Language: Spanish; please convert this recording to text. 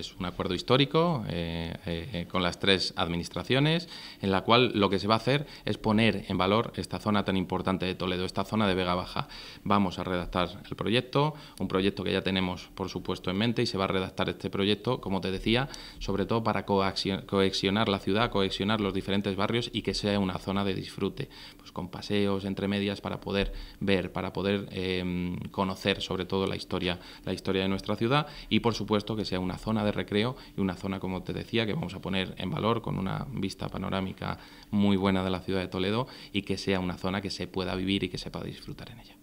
es un acuerdo histórico eh, eh, con las tres administraciones, en la cual lo que se va a hacer es poner en valor esta zona tan importante de Toledo, esta zona de Vega Baja. Vamos a redactar el proyecto, un proyecto que ya tenemos, por supuesto, en mente y se va a redactar este proyecto, como te decía, sobre todo para coexionar la ciudad, coexionar los diferentes barrios y que sea una zona de disfrute, pues con paseos entre medias para poder ver, para poder eh, conocer sobre todo la historia, la historia de nuestra ciudad y, por supuesto, que sea una zona de recreo y una zona, como te decía, que vamos a poner en valor con una vista panorámica muy buena de la ciudad de Toledo y que sea una zona que se pueda vivir y que se pueda disfrutar en ella.